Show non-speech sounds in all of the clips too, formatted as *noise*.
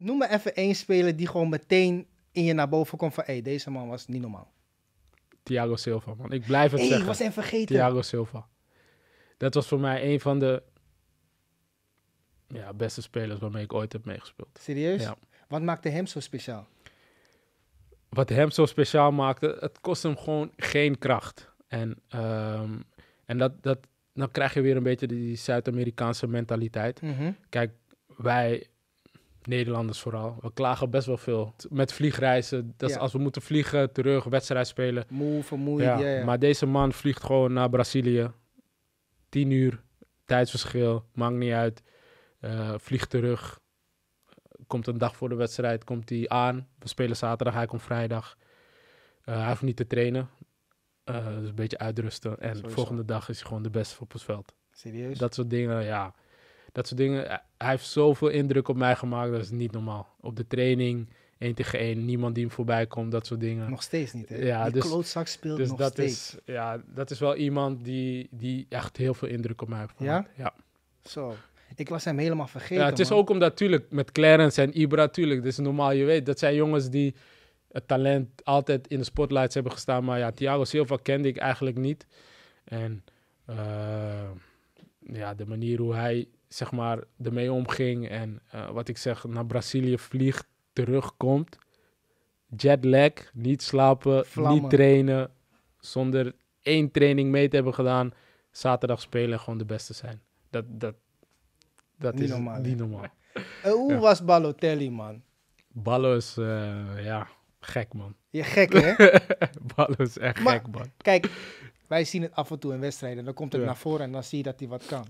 Noem me even één speler die gewoon meteen in je naar boven komt van... hé, hey, deze man was niet normaal. Thiago Silva, man. Ik blijf het zeggen. Ik was hem vergeten. Thiago Silva. Dat was voor mij een van de ja, beste spelers waarmee ik ooit heb meegespeeld. Serieus? Ja. Wat maakte hem zo speciaal? Wat hem zo speciaal maakte, het kost hem gewoon geen kracht. En, ehm, en dat, dat, dan krijg je weer een beetje die Zuid-Amerikaanse mentaliteit. Mhm. Kijk, wij Nederlanders vooral. We klagen best wel veel. Met vliegreizen, dat is als we moeten vliegen, terug, wedstrijd spelen. Moe, vermoeid, ja. Maar deze man vliegt gewoon naar Brazilië. Tien uur, tijdsverschil, maakt niet uit. Eh, vliegt terug, komt een dag voor de wedstrijd, komt hij aan. We spelen zaterdag, hij komt vrijdag. Eh, hij hoeft niet te trainen, dus een beetje uitrusten. En volgende dag is hij gewoon de beste op het veld. Serieus? Dat soort dingen, ja dat soort dingen. Hij heeft zoveel indruk op mij gemaakt, dat is niet normaal. Op de training, één tegen één, niemand die hem voorbij komt, dat soort dingen. Nog steeds niet, hè? Ja, die dus, klootzak speelt dus nog dat steeds. Is, ja, dat is wel iemand die, die echt heel veel indruk op mij heeft gemaakt. Ja? Ja. Zo. Ik was hem helemaal vergeten. Ja, het is ook omdat, natuurlijk, met Clarence en Ibra, tuurlijk, dat is normaal, je weet. Dat zijn jongens die het talent altijd in de spotlights hebben gestaan. Maar ja, Thiago Silva kende ik eigenlijk niet. En... Uh, ja, de manier hoe hij zeg maar, ermee omging en eh, wat ik zeg, naar Brazilië vliegt, terugkomt. Jetlag, niet slapen, niet trainen. Zonder één training mee te hebben gedaan. Zaterdag spelen gewoon de beste zijn. Dat, dat, dat is niet normaal. *laughs* Eh, hoe was Balotelli, man? Ballo is, eh, ja, gek, man. Je gek, hè? *laughs* Ballo is echt gek, man. Kijk, wij zien het af en toe in wedstrijden. Dan komt het naar voren en dan zie je dat hij wat kan.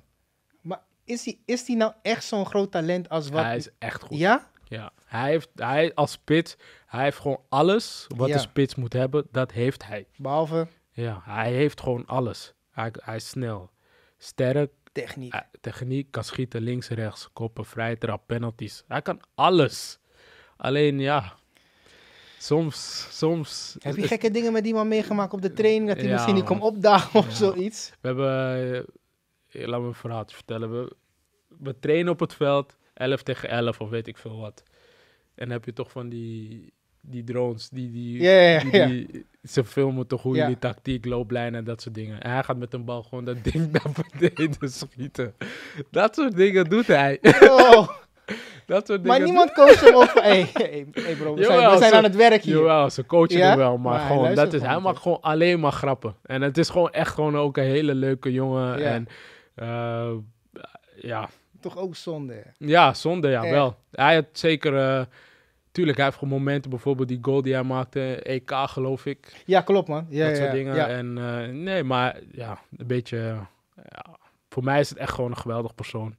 Maar is hij is die nou echt zo'n groot talent als wat... Hij is echt goed. Ja? Ja. Hij heeft, hij, als spits, hij heeft gewoon alles wat ja. de spits moet hebben. Dat heeft hij. Behalve? Ja, hij heeft gewoon alles. Hij, hij is snel, sterk. Techniek. Eh, techniek, kan schieten links, rechts, koppen, vrij trap, penalties. Hij kan alles. Alleen ja, Soms, soms. Heb je gekke dingen met iemand meegemaakt op de training? Dat hij misschien niet komt opdagen of zoiets? We hebben, eh, laat me een verhaaltje vertellen. We, we trainen op het veld, 11 tegen 11 of weet ik veel wat. En dan heb je toch van die, die drones, die, die, die, ze filmen toch hoe jullie tactiek, looplijnen en dat soort dingen. En hij gaat met een bal gewoon dat ding *laughs* naar beneden schieten. Dat soort dingen doet hij. Oh. Dat soort Maar niemand coacht hem over. Hé, hey, bro, we, zijn, we zijn aan het werk hier. Jawel, ze coachen hem wel, maar, gewoon, dat is, hij maakt gewoon alleen maar grappen. En het is gewoon echt gewoon ook een hele leuke jongen. Ja. En eh, ja. Toch ook zonde. Ja, zonde, ja, wel. Hij heeft zeker. Eh, tuurlijk, hij heeft gewoon momenten, bijvoorbeeld die goal die hij maakte, EK geloof ik. Ja, klopt man. Ja, dat soort dingen. En eh, nee, maar ja, een beetje. voor mij is het echt gewoon een geweldig persoon.